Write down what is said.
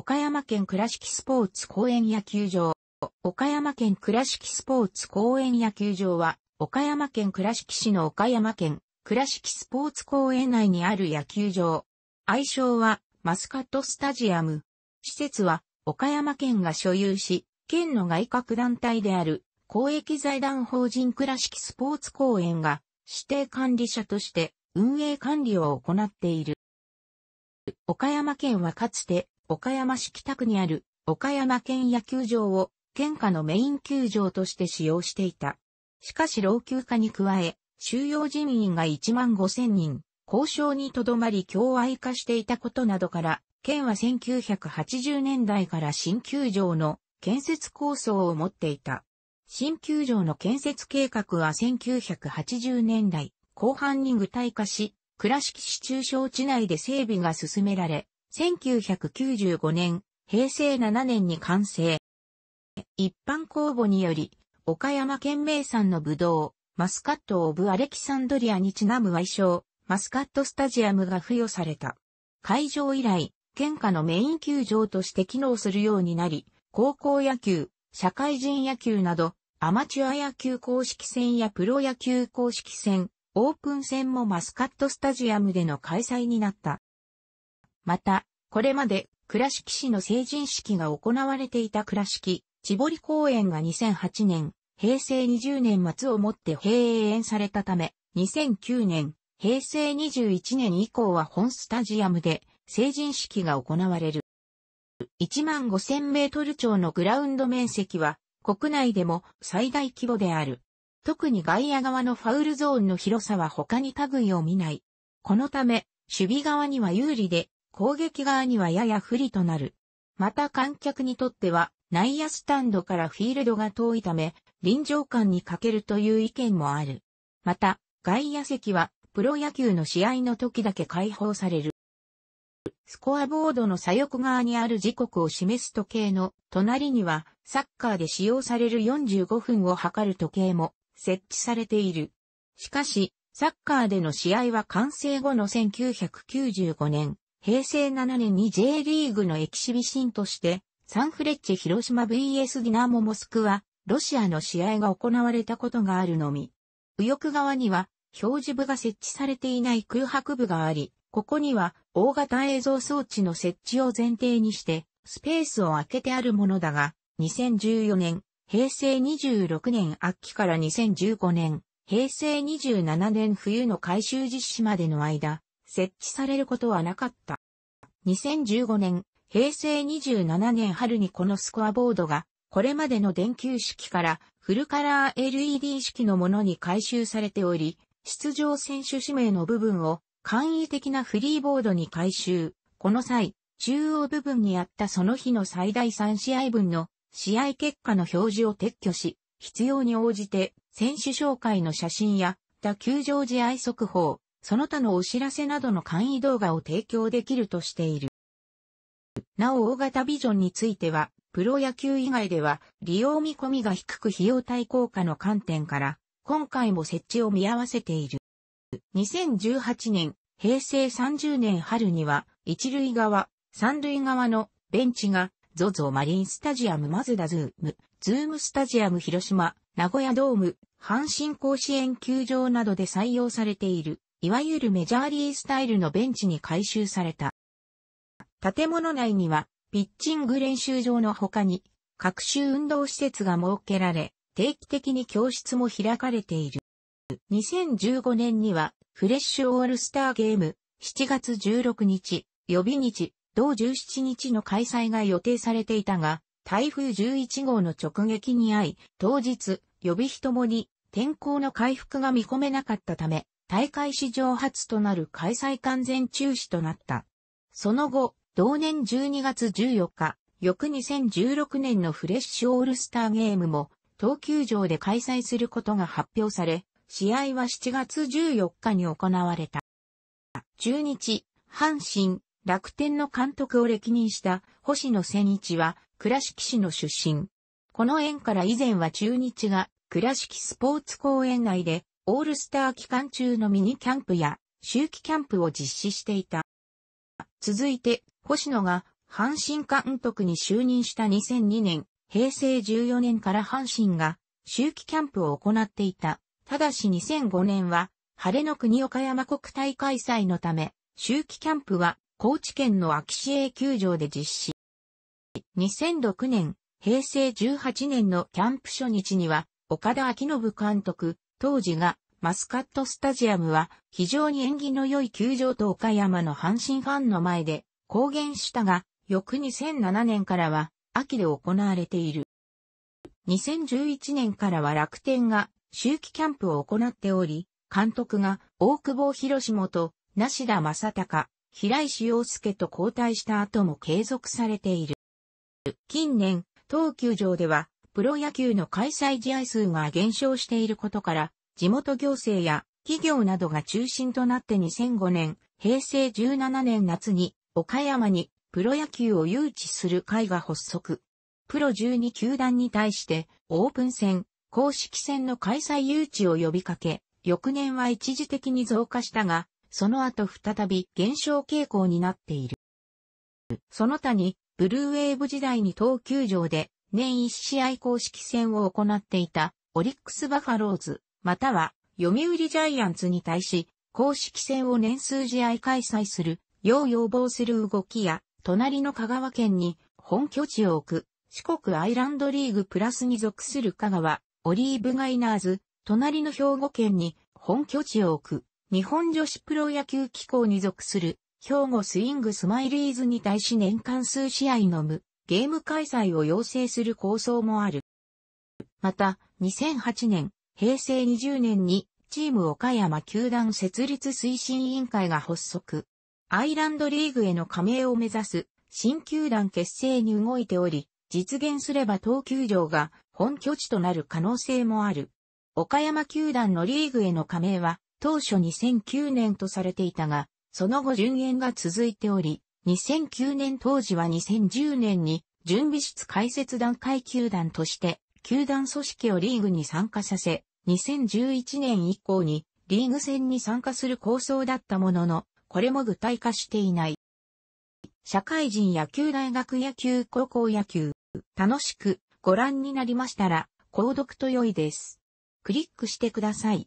岡山県倉敷スポーツ公園野球場。岡山県倉敷スポーツ公園野球場は、岡山県倉敷市の岡山県倉敷スポーツ公園内にある野球場。愛称はマスカットスタジアム。施設は岡山県が所有し、県の外郭団体である公益財団法人倉敷スポーツ公園が指定管理者として運営管理を行っている。岡山県はかつて岡山市北区にある岡山県野球場を県下のメイン球場として使用していた。しかし老朽化に加え、収容人員が1万5千人、交渉にとどまり共愛化していたことなどから、県は1980年代から新球場の建設構想を持っていた。新球場の建設計画は1980年代後半に具体化し、倉敷市中小地内で整備が進められ、1995年、平成7年に完成。一般公募により、岡山県名産のブドウ、マスカット・オブ・アレキサンドリアにちなむ愛称、マスカット・スタジアムが付与された。会場以来、県下のメイン球場として機能するようになり、高校野球、社会人野球など、アマチュア野球公式戦やプロ野球公式戦、オープン戦もマスカットスタジアムでの開催になった。また、これまで倉敷市の成人式が行われていた倉敷、千堀公園が2008年、平成20年末をもって閉園されたため、2009年、平成21年以降は本スタジアムで成人式が行われる。1万5000メートル超のグラウンド面積は国内でも最大規模である。特に外野側のファウルゾーンの広さは他に類を見ない。このため、守備側には有利で、攻撃側にはやや不利となる。また観客にとっては内野スタンドからフィールドが遠いため、臨場感に欠けるという意見もある。また、外野席はプロ野球の試合の時だけ解放される。スコアボードの左翼側にある時刻を示す時計の隣にはサッカーで使用される45分を測る時計も設置されている。しかし、サッカーでの試合は完成後の1995年、平成7年に J リーグのエキシビシンとして、サンフレッチェ広島 VS ディナーモモスクは、ロシアの試合が行われたことがあるのみ。右翼側には、表示部が設置されていない空白部があり、ここには大型映像装置の設置を前提にして、スペースを空けてあるものだが、2014年、平成26年秋から2015年、平成27年冬の改修実施までの間、設置されることはなかった。2015年、平成27年春にこのスコアボードが、これまでの電球式からフルカラー LED 式のものに改修されており、出場選手指名の部分を簡易的なフリーボードに改修。この際、中央部分にあったその日の最大3試合分の試合結果の表示を撤去し、必要に応じて選手紹介の写真や打球場試合速報、その他のお知らせなどの簡易動画を提供できるとしている。なお大型ビジョンについては、プロ野球以外では利用見込みが低く費用対効果の観点から、今回も設置を見合わせている。2018年、平成30年春には、一塁側、三塁側のベンチが、ZOZO マリンスタジアムマズダズーム、ズームスタジアム広島、名古屋ドーム、阪神甲子園球場などで採用されている。いわゆるメジャーリースタイルのベンチに改修された。建物内には、ピッチング練習場の他に、各種運動施設が設けられ、定期的に教室も開かれている。2015年には、フレッシュオールスターゲーム、7月16日、予備日、同17日の開催が予定されていたが、台風11号の直撃に遭い、当日、予備日ともに天候の回復が見込めなかったため、大会史上初となる開催完全中止となった。その後、同年12月14日、翌2016年のフレッシュオールスターゲームも、東球場で開催することが発表され、試合は7月14日に行われた。中日、阪神、楽天の監督を歴任した星野千一は倉敷市の出身。この縁から以前は中日が倉敷スポーツ公園内でオールスター期間中のミニキャンプや秋季キャンプを実施していた。続いて、星野が阪神監督に就任した2002年、平成14年から阪神が秋季キャンプを行っていた。ただし2005年は、晴れの国岡山国体開催のため、秋季キャンプは高知県の秋市営球場で実施。2006年、平成18年のキャンプ初日には、岡田明信監督、当時がマスカットスタジアムは非常に縁起の良い球場と岡山の阪神ファンの前で公言したが、翌2007年からは秋で行われている。2011年からは楽天が周期キャンプを行っており、監督が大久保博志元、梨田正隆、平石洋介と交代した後も継続されている。近年、東球場ではプロ野球の開催試合数が減少していることから、地元行政や企業などが中心となって2005年、平成17年夏に、岡山にプロ野球を誘致する会が発足。プロ12球団に対して、オープン戦、公式戦の開催誘致を呼びかけ、翌年は一時的に増加したが、その後再び減少傾向になっている。その他に、ブルーウェーブ時代に東球場で年1試合公式戦を行っていたオリックスバファローズ、または読売ジャイアンツに対し、公式戦を年数試合開催する、よう要望する動きや、隣の香川県に本拠地を置く、四国アイランドリーグプラスに属する香川、オリーブガイナーズ、隣の兵庫県に本拠地を置く、日本女子プロ野球機構に属する、兵庫スイングスマイリーズに対し年間数試合の無ゲーム開催を要請する構想もある。また、2008年、平成20年に、チーム岡山球団設立推進委員会が発足。アイランドリーグへの加盟を目指す新球団結成に動いており、実現すれば東球場が本拠地となる可能性もある。岡山球団のリーグへの加盟は当初2009年とされていたが、その後順延が続いており、2009年当時は2010年に準備室開設段階球団として、球団組織をリーグに参加させ、2011年以降にリーグ戦に参加する構想だったものの、これも具体化していない。社会人野球大学野球高校野球、楽しくご覧になりましたら、購読と良いです。クリックしてください。